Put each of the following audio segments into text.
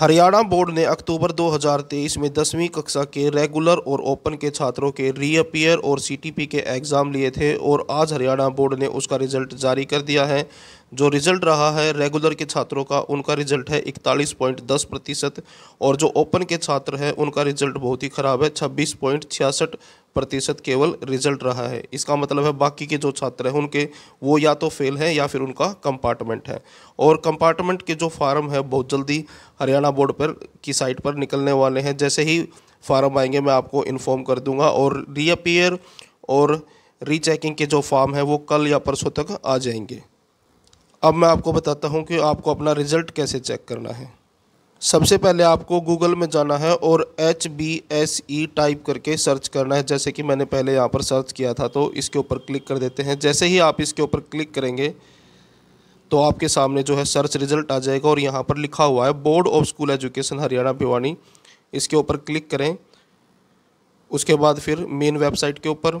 Haryana board ने अक्टूबर 2023 में दसवीं कक्षा के रेगुलर और ओपन के छात्रों के रीअपियर और सीटीपी के एग्ज़ाम लिए थे और आज हरियाणा बोर्ड ने उसका रिजल्ट जारी कर दिया है जो रिजल्ट रहा है रेगुलर के छात्रों का उनका रिजल्ट है इकतालीस पॉइंट दस प्रतिशत और जो ओपन के छात्र हैं उनका रिजल्ट बहुत ही ख़राब है छब्बीस पॉइंट छियासठ प्रतिशत केवल रिजल्ट रहा है इसका मतलब है बाकी के जो छात्र हैं उनके वो या तो फेल हैं या फिर उनका कंपार्टमेंट है और कंपार्टमेंट के जो फार्म है बहुत जल्दी हरियाणा बोर्ड पर की साइट पर निकलने वाले हैं जैसे ही फार्म आएंगे मैं आपको इन्फॉर्म कर दूंगा और रीअपियर और रीचेकिंग के जो फॉर्म है वो कल या परसों तक आ जाएंगे अब मैं आपको बताता हूँ कि आपको अपना रिज़ल्ट कैसे चेक करना है सबसे पहले आपको गूगल में जाना है और H B S E type करके सर्च करना है जैसे कि मैंने पहले यहाँ पर सर्च किया था तो इसके ऊपर क्लिक कर देते हैं जैसे ही आप इसके ऊपर क्लिक करेंगे तो आपके सामने जो है सर्च रिज़ल्ट आ जाएगा और यहाँ पर लिखा हुआ है board of school education Haryana Bhiwani इसके ऊपर क्लिक करें उसके बाद फिर मेन वेबसाइट के ऊपर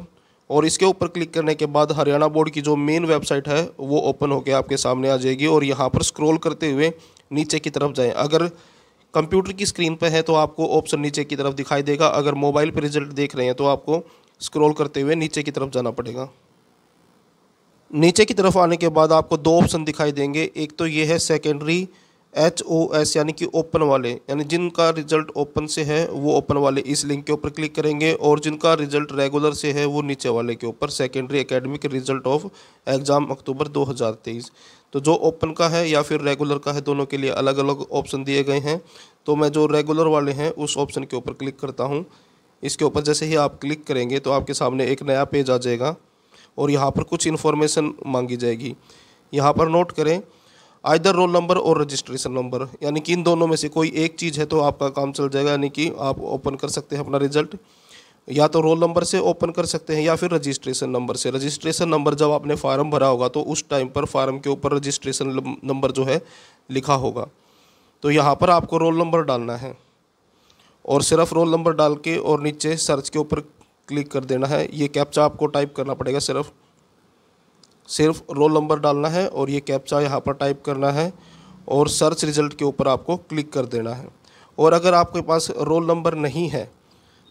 और इसके ऊपर क्लिक करने के बाद हरियाणा बोर्ड की जो मेन वेबसाइट है वो ओपन होकर आपके सामने आ जाएगी और यहाँ पर स्क्रॉल करते हुए नीचे की तरफ जाएँ अगर कंप्यूटर की स्क्रीन पर है तो आपको ऑप्शन नीचे की तरफ दिखाई देगा अगर मोबाइल पर रिजल्ट देख रहे हैं तो आपको स्क्रॉल करते हुए नीचे की तरफ जाना पड़ेगा नीचे की तरफ आने के बाद आपको दो ऑप्शन दिखाई देंगे एक तो ये है सेकेंडरी एच ओ एस यानी कि ओपन वाले यानी जिनका रिजल्ट ओपन से है वो ओपन वाले इस लिंक के ऊपर क्लिक करेंगे और जिनका रिजल्ट रेगुलर से है वो नीचे वाले के ऊपर secondary academic result of exam October 2023 तो जो ओपन का है या फिर रेगुलर का है दोनों के लिए अलग अलग ऑप्शन दिए गए हैं तो मैं जो रेगुलर वाले हैं उस ऑप्शन के ऊपर क्लिक करता हूँ इसके ऊपर जैसे ही आप क्लिक करेंगे तो आपके सामने एक नया पेज आ जाएगा और यहाँ पर कुछ इन्फॉर्मेशन मांगी जाएगी यहाँ पर नोट करें आइदर रोल नंबर और रजिस्ट्रेशन नंबर यानी कि इन दोनों में से कोई एक चीज़ है तो आपका काम चल जाएगा यानी कि आप ओपन कर सकते हैं अपना रिजल्ट या तो रोल नंबर से ओपन कर सकते हैं या फिर रजिस्ट्रेशन नंबर से रजिस्ट्रेशन नंबर जब आपने फार्म भरा होगा तो उस टाइम पर फार्म के ऊपर रजिस्ट्रेशन नंबर जो है लिखा होगा तो यहाँ पर आपको रोल नंबर डालना है और सिर्फ रोल नंबर डाल के और नीचे सर्च के ऊपर क्लिक कर देना है ये कैप्चा आपको टाइप करना पड़ेगा सिर्फ सिर्फ रोल नंबर डालना है और ये कैप्चा यहाँ पर टाइप करना है और सर्च रिज़ल्ट के ऊपर आपको क्लिक कर देना है और अगर आपके पास रोल नंबर नहीं है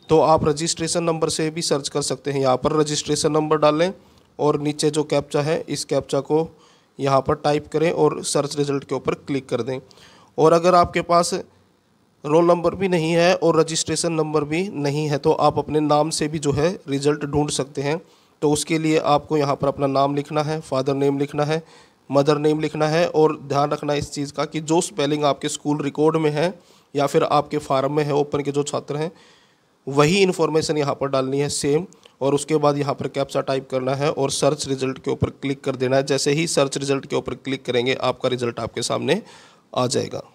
तो आप रजिस्ट्रेशन नंबर से भी सर्च कर सकते हैं यहाँ पर रजिस्ट्रेशन नंबर डालें और नीचे जो कैप्चा है इस कैप्चा को यहाँ पर टाइप करें और सर्च रिज़ल्ट के ऊपर क्लिक कर दें और अगर आपके पास रोल नंबर भी नहीं है और रजिस्ट्रेशन नंबर भी नहीं है तो आप अपने नाम से भी जो है रिज़ल्ट ढूंढ सकते हैं तो उसके लिए आपको यहाँ पर अपना नाम लिखना है फादर नेम लिखना है मदर नेम लिखना है और ध्यान रखना इस चीज़ का कि जो स्पेलिंग आपके स्कूल रिकॉर्ड में है या फिर आपके फार्म में है ओपन के जो छात्र हैं वही इन्फॉर्मेशन यहाँ पर डालनी है सेम और उसके बाद यहाँ पर कैप्चा टाइप करना है और सर्च रिजल्ट के ऊपर क्लिक कर देना है जैसे ही सर्च रिजल्ट के ऊपर क्लिक करेंगे आपका रिजल्ट आपके सामने आ जाएगा